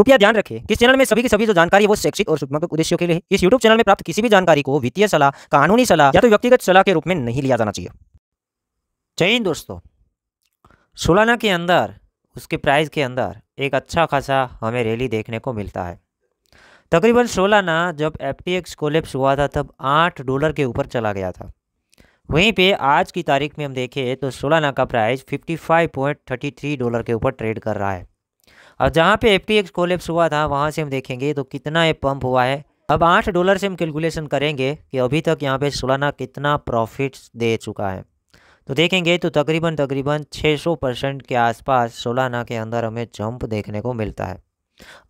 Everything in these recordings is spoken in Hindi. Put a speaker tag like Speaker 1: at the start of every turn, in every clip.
Speaker 1: कृपया ध्यान रखें कि चैनल में सभी की सभी जो जानकारी है वो शैक्षिक और शुभात्मक उद्देश्यों के लिए इस यूट्यूब चैनल में प्राप्त किसी भी जानकारी को वित्तीय सलाह कानूनी सलाह या तो व्यक्तिगत सलाह के रूप में नहीं लिया जाना चाहिए जय हिंद दोस्तों सोलाना के अंदर उसके प्राइस के अंदर एक अच्छा खासा हमें रैली देखने को मिलता है तकरीबन सोलाना जब एफ टी एक्स कोलेप्स हुआ था तब आठ डॉलर के ऊपर चला गया था वहीं पे आज की तारीख में हम देखें तो सोलाना का प्राइस 55.33 डॉलर के ऊपर ट्रेड कर रहा है और जहाँ पे एफ टी कोलेप्स हुआ था वहाँ से हम देखेंगे तो कितना ये पम्प हुआ है अब आठ डॉलर से हम कैलकुलेशन करेंगे कि अभी तक यहाँ पे सोलाना कितना प्रॉफिट दे चुका है तो देखेंगे तो तकरीबन तकरीबन 600 परसेंट के आसपास सोलाना के अंदर हमें जंप देखने को मिलता है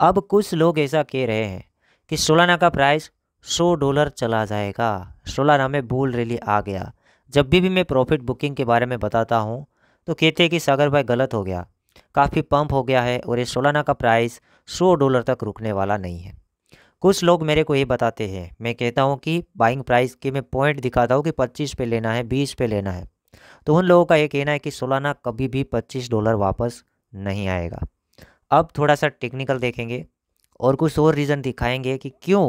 Speaker 1: अब कुछ लोग ऐसा कह रहे हैं कि सोलाना का प्राइस 100 डॉलर चला जाएगा सोलाना में बुल रैली आ गया जब भी, भी मैं प्रॉफिट बुकिंग के बारे में बताता हूँ तो कहते हैं कि सागर भाई गलत हो गया काफ़ी पम्प हो गया है और ये सोलाना का प्राइस सौ डॉलर तक रुकने वाला नहीं है कुछ लोग मेरे को ये बताते हैं मैं कहता हूँ कि बाइंग प्राइस के मैं पॉइंट दिखाता हूँ कि पच्चीस पे लेना है बीस पे लेना है तो उन लोगों का ये कहना है कि सोलाना कभी भी पच्चीस डॉलर वापस नहीं आएगा अब थोड़ा सा टेक्निकल देखेंगे और कुछ और रीज़न दिखाएंगे कि क्यों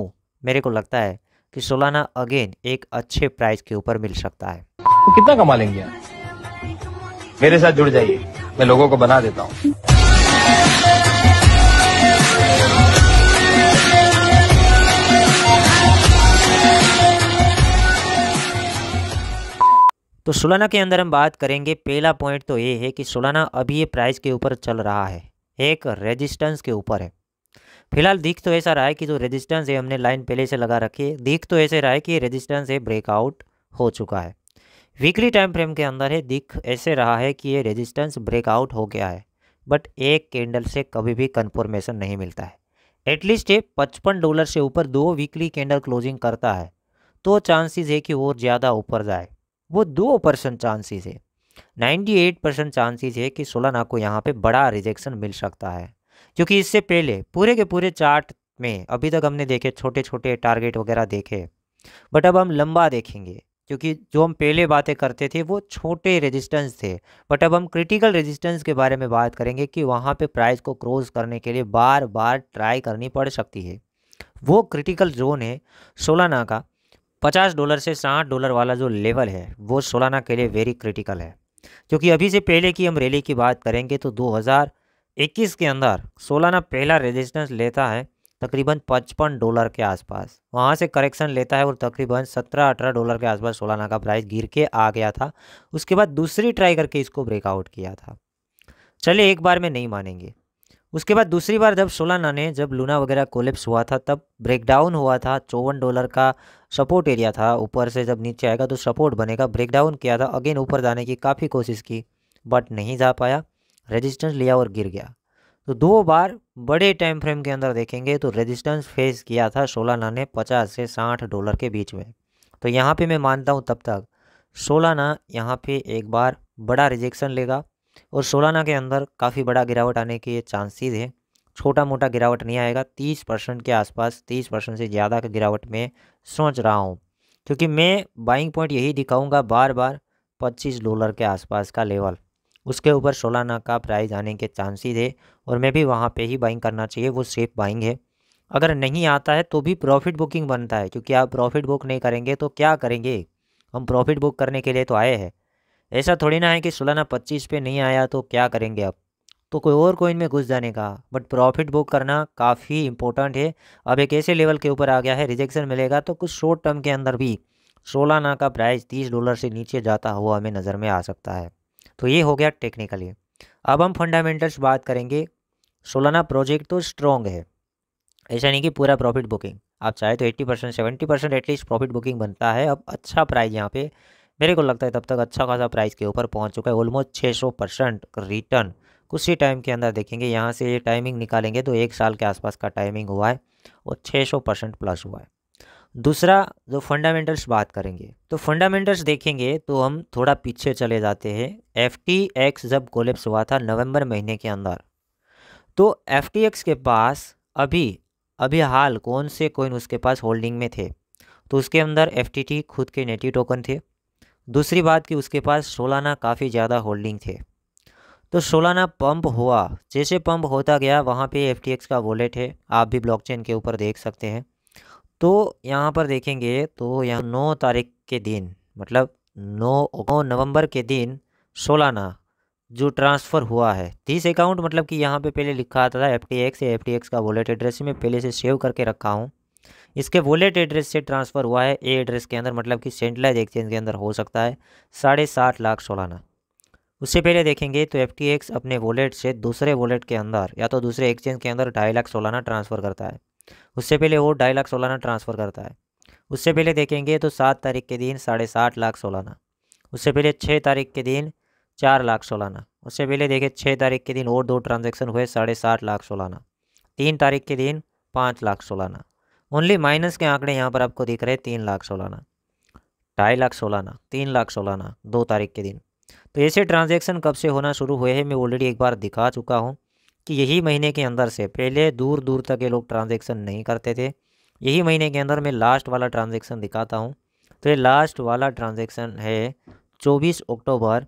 Speaker 1: मेरे को लगता है कि सोलाना अगेन एक अच्छे प्राइस के ऊपर मिल सकता है तो कितना कमा लेंगे आप मेरे साथ जुड़ जाइए मैं लोगों को बना देता हूँ तो सुलाना के अंदर हम बात करेंगे पहला पॉइंट तो ये है कि सुलाना अभी ये प्राइस के ऊपर चल रहा है एक रेजिस्टेंस के ऊपर है फिलहाल दिख तो ऐसा रहा है कि जो रेजिस्टेंस है हमने लाइन पहले से लगा रखी है दिख तो ऐसे रहा है कि रेजिस्टेंस है ब्रेकआउट हो चुका है वीकली टाइम फ्रेम के अंदर है दिख ऐसे रहा है कि ये रेजिस्टेंस ब्रेकआउट हो गया है बट एक कैंडल से कभी भी कंफर्मेशन नहीं मिलता है एटलीस्ट ये पचपन डॉलर से ऊपर दो वीकली कैंडल क्लोजिंग करता है तो चांसेस है कि और ज़्यादा ऊपर जाए वो दो परसेंट चांसेस है एट परसेंट चांसेज है कि सोलाना को यहाँ पर बड़ा रिजेक्शन मिल सकता है क्योंकि इससे पहले पूरे के पूरे चार्ट में अभी तक हमने देखे छोटे छोटे टारगेट वगैरह देखे बट अब हम लंबा देखेंगे क्योंकि जो हम पहले बातें करते थे वो छोटे रेजिस्टेंस थे बट अब हम क्रिटिकल रेजिस्टेंस के बारे में बात करेंगे कि वहाँ पे प्राइस को क्रॉस करने के लिए बार बार ट्राई करनी पड़ सकती है वो क्रिटिकल जोन है सोलाना का पचास डॉलर से साठ डॉलर वाला जो लेवल है वो सोलाना के लिए वेरी क्रिटिकल है क्योंकि अभी से पहले की हम रैली की बात करेंगे तो दो के अंदर सोलाना पहला रजिस्टेंस लेता है तकरीबन पचपन डॉलर के आसपास वहाँ से करेक्शन लेता है और तकरीबन सत्रह अठारह डॉलर के आसपास सोलाना का प्राइस गिर के आ गया था उसके बाद दूसरी ट्राई करके इसको ब्रेकआउट किया था चले एक बार में नहीं मानेंगे उसके बाद दूसरी बार जब सोलाना ने जब लूना वगैरह कोलेप्स हुआ था तब ब्रेकडाउन हुआ था चौवन डॉलर का सपोर्ट एरिया था ऊपर से जब नीचे आएगा तो सपोर्ट बनेगा ब्रेकडाउन किया था अगेन ऊपर जाने की काफ़ी कोशिश की बट नहीं जा पाया रेजिस्टेंस लिया और गिर गया तो दो बार बड़े टाइम फ्रेम के अंदर देखेंगे तो रेजिस्टेंस फेस किया था सोलाना ने पचास से साठ डॉलर के बीच में तो यहाँ पे मैं मानता हूँ तब तक सोलाना यहाँ पे एक बार बड़ा रिजेक्शन लेगा और सोलाना के अंदर काफ़ी बड़ा गिरावट आने के चांसेस है छोटा मोटा गिरावट नहीं आएगा तीस परसेंट के आसपास तीस परसेंट से ज़्यादा का गिरावट मैं सोच रहा हूँ क्योंकि मैं बाइंग पॉइंट यही दिखाऊँगा बार बार पच्चीस डॉलर के आसपास का लेवल उसके ऊपर सोलह का प्राइज आने के चांसेज है और मैं भी वहाँ पे ही बाइंग करना चाहिए वो सेफ बाइंग है अगर नहीं आता है तो भी प्रॉफिट बुकिंग बनता है क्योंकि आप प्रॉफिट बुक नहीं करेंगे तो क्या करेंगे हम प्रॉफिट बुक करने के लिए तो आए हैं ऐसा थोड़ी ना है कि सोलाना पच्चीस पे नहीं आया तो क्या करेंगे आप तो कोई और कोइन में घुस जाने का बट प्रॉफिट बुक करना काफ़ी इंपॉर्टेंट है अब एक ऐसे लेवल के ऊपर आ गया है रिजेक्शन मिलेगा तो कुछ शॉर्ट टर्म के अंदर भी सोलाना का प्राइस तीस डॉलर से नीचे जाता हुआ हमें नज़र में आ सकता है तो ये हो गया टेक्निकली अब हम फंडामेंटल्स बात करेंगे सोलाना प्रोजेक्ट तो स्ट्रॉन्ग है ऐसा नहीं कि पूरा प्रॉफिट बुकिंग आप चाहे तो eighty percent seventy percent at least profit booking बनता है अब अच्छा प्राइस यहाँ पे मेरे को लगता है तब तक अच्छा खासा प्राइस के ऊपर पहुँच चुका है ऑलमोस्ट छः सौ परसेंट रिटर्न कुछ ही टाइम के अंदर देखेंगे यहाँ से ये टाइमिंग निकालेंगे तो एक साल के आसपास का टाइमिंग हुआ है और छः सौ परसेंट प्लस हुआ है दूसरा जो फंडामेंटल्स बात करेंगे तो फंडामेंटल्स देखेंगे तो हम थोड़ा पीछे चले जाते हैं एफ टी एक्स जब कोलेप्स हुआ था नवंबर महीने के अंदर तो एफ टी एक्स के पास अभी अभी हाल कौन से कोइन उसके पास होल्डिंग में थे तो उसके अंदर एफ टी टी खुद के नेटिव टोकन थे दूसरी बात कि उसके पास सोलाना काफ़ी ज़्यादा होल्डिंग थे तो सोलाना पंप हुआ जैसे पंप होता गया वहाँ पे एफ का वॉलेट है आप भी ब्लॉकचेन के ऊपर देख सकते हैं तो यहाँ पर देखेंगे तो यहाँ नौ तारीख के दिन मतलब नौ नौ नवंबर के दिन सोलाना जो ट्रांसफ़र हुआ है तीस अकाउंट मतलब कि यहाँ पे पहले लिखा आता था एफ टी एक्स या एफ टी एक्स का वॉलेट एड्रेस मैं पहले से सेव करके रखा हूँ इसके वॉलेट एड्रेस से ट्रांसफ़र हुआ है ए एड्रेस के अंदर मतलब कि सेंट्रलाइज एक्सचेंज के अंदर हो सकता है साढ़े सात लाख सोलाना उससे पहले देखेंगे तो एफ टी एक्स अपने वॉलेट से दूसरे वॉलेट के अंदर या तो दूसरे एक्सचेंज के अंदर ढाई लाख सोलाना ट्रांसफ़र करता है उससे पहले वो ढाई लाख सोलाना ट्रांसफ़र करता है उससे पहले देखेंगे तो सात तारीख के दिन साढ़े सात लाख सोलाना उससे पहले छः तारीख के दिन चार लाख सोलाना उससे पहले देखें छः तारीख के दिन और दो ट्रांजेक्शन हुए साढ़े सात लाख सोलाना तीन तारीख के दिन पाँच लाख सोलाना ओनली माइनस के आंकड़े यहाँ पर आपको दिख रहे हैं तीन लाख सोलाना ढाई लाख सोलाना तीन लाख सोलाना दो तारीख के दिन तो ऐसे ट्रांजेक्शन कब से होना शुरू हुए हैं मैं ऑलरेडी एक बार दिखा चुका हूँ कि यही महीने के अंदर से पहले दूर दूर तक ये लोग ट्रांजेक्शन नहीं करते थे यही महीने के अंदर मैं लास्ट वाला ट्रांजेक्शन दिखाता हूँ तो ये लास्ट वाला ट्रांजेक्शन है चौबीस अक्टूबर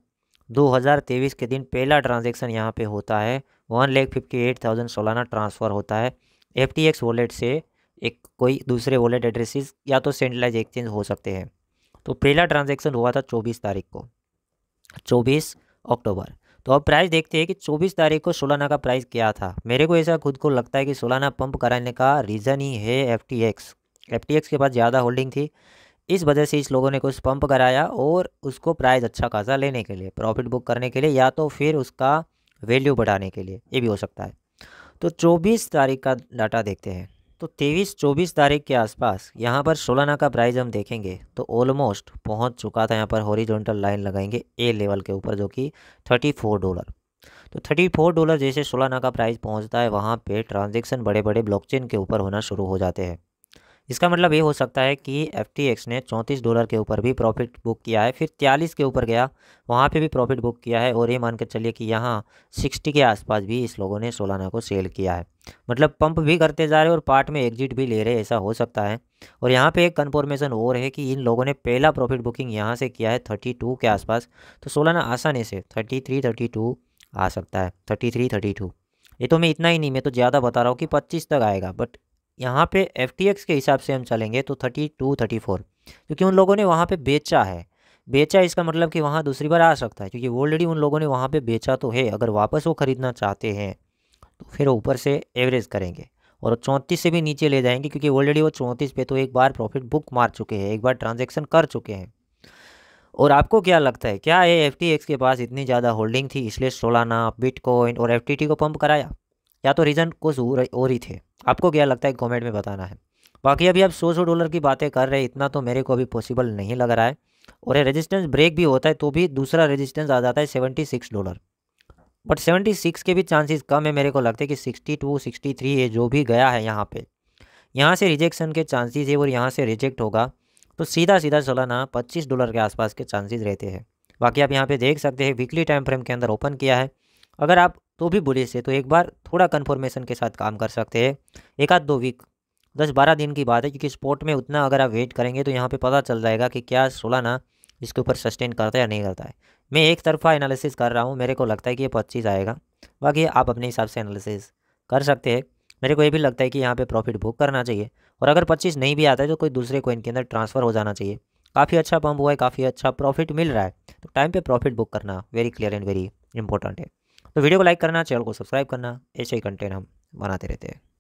Speaker 1: 2023 के दिन पहला ट्रांजेक्शन यहाँ पे होता है one lakh fifty eight thousand Solana transfer होता है एफ टी एक्स वॉलेट से एक कोई दूसरे वॉलेट एड्रेसेस या तो सेंट्रलाइज एक्सचेंज हो सकते हैं तो पहला ट्रांजेक्शन हुआ था चौबीस तारीख को चौबीस अक्टूबर तो अब प्राइस देखते हैं कि 24 तारीख को सोलाना का प्राइस क्या था मेरे को ऐसा खुद को लगता है कि सोलाना पंप कराने का रीज़न ही है F T X F T X के पास ज़्यादा होल्डिंग थी इस वजह से इस लोगों ने कुछ पंप कराया और उसको प्राइस अच्छा खासा लेने के लिए प्रॉफिट बुक करने के लिए या तो फिर उसका वैल्यू बढ़ाने के लिए ये भी हो सकता है तो चौबीस तारीख का डाटा देखते हैं तो तेईस चौबीस तारीख के आसपास यहाँ पर सोलाना का प्राइस हम देखेंगे तो ऑलमोस्ट पहुँच चुका था यहाँ पर हॉरिजॉन्टल लाइन लगाएंगे ए लेवल के ऊपर जो कि थर्टी फोर डॉलर तो थर्टी फोर डॉलर जैसे सोलाना का प्राइस पहुँचता है वहाँ पे ट्रांजेक्शन बड़े बड़े ब्लॉकचेन के ऊपर होना शुरू हो जाते हैं इसका मतलब ये हो सकता है कि एफ ने चौंतीस डॉलर के ऊपर भी प्रॉफिट बुक किया है फिर त्यालीस के ऊपर गया वहाँ पे भी प्रॉफिट बुक किया है और ये मान के चलिए कि यहाँ सिक्सटी के आसपास भी इस लोगों ने सोलाना को सेल किया है मतलब पंप भी करते जा रहे और पार्ट में एग्जिट भी ले रहे ऐसा हो सकता है और यहाँ पे एक कन्फर्मेशन और है कि इन लोगों ने पहला प्रॉफिट बुकिंग यहाँ से किया है थर्टी टू के आसपास तो सोलाना आसानी से थर्टी थ्री थर्टी टू आ सकता है थर्टी थ्री थर्टी टू ये तो मैं इतना ही नहीं मैं तो ज़्यादा बता रहा हूँ कि पच्चीस तक आएगा बट यहाँ पे एफ के हिसाब से हम चलेंगे तो थर्टी टू थर्टी फोर क्योंकि उन लोगों ने वहाँ पे बेचा है बेचा इसका मतलब कि वहाँ दूसरी बार आ सकता है क्योंकि ऑलरेडी उन लोगों ने वहाँ पे बेचा तो है अगर वापस वो ख़रीदना चाहते हैं तो फिर ऊपर से एवरेज करेंगे और चौंतीस से भी नीचे ले जाएंगे क्योंकि ऑलरेडी वो चौंतीस पे तो एक बार प्रॉफिट बुक मार चुके हैं एक बार ट्रांजेक्शन कर चुके हैं और आपको क्या लगता है क्या ये एफ के पास इतनी ज़्यादा होल्डिंग थी इसलिए सोलाना बिटकॉइन और एफ को पंप कराया या तो रीज़न कुछ और ही थे आपको क्या लगता है कमेंट में बताना है बाकी अभी आप सौ सौ डॉलर की बातें कर रहे हैं इतना तो मेरे को अभी पॉसिबल नहीं लग रहा है और ये रेजिस्टेंस ब्रेक भी होता है तो भी दूसरा रेजिस्टेंस आ जाता है seventy six dollar but seventy six के भी चांसेस कम है मेरे को लगता है कि सिक्सटी टू सिक्सटी थ्री ये जो भी गया है यहाँ पे यहाँ से रिजेक्शन के चांसेज है और यहाँ से रिजेक्ट होगा तो सीधा सीधा चलाना पच्चीस डॉलर के आसपास के चांसेज रहते हैं बाकी आप यहाँ पर देख सकते हैं वीकली टाइम फ्रेम के अंदर ओपन किया है अगर आप तो भी बुरे से तो एक बार थोड़ा कन्फर्मेशन के साथ काम कर सकते हैं एक आध दो वीक दस बारह दिन की बात है क्योंकि स्पोर्ट में उतना अगर आप वेट करेंगे तो यहाँ पे पता चल जाएगा कि क्या सोलाना इसके ऊपर सस्टेन करता है या नहीं करता है मैं एक तरफा एनालिसिस कर रहा हूँ मेरे को लगता है कि ये पच्चीस आएगा बाकी आप अपने हिसाब से एनालिसिस कर सकते हैं मेरे को ये भी लगता है कि यहाँ पे प्रॉफिट बुक करना चाहिए और अगर पच्चीस नहीं भी आता है तो कोई दूसरे कोइन के अंदर ट्रांसफ़र हो जाना चाहिए काफ़ी अच्छा पंप हुआ है काफ़ी अच्छा प्रॉफिट मिल रहा है तो टाइम पर प्रॉफिट बुक करना very clear and very important है तो वीडियो को लाइक करना चैनल को सब्सक्राइब करना ऐसे ही कंटेंट हम बनाते रहते हैं